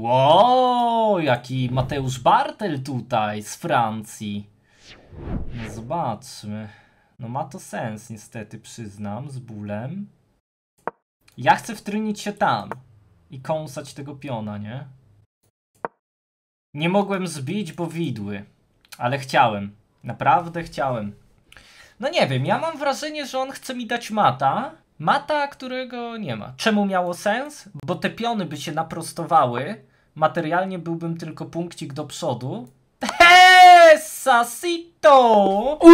Wow, jaki Mateusz Bartel tutaj z Francji. No zobaczmy. No ma to sens niestety, przyznam, z bólem. Ja chcę wtrynić się tam i kąsać tego piona, nie? Nie mogłem zbić, bo widły. Ale chciałem. Naprawdę chciałem. No nie wiem, ja mam wrażenie, że on chce mi dać mata. Mata, którego nie ma. Czemu miało sens? Bo te piony by się naprostowały materialnie byłbym tylko punkcik do przodu. Hee, sasito!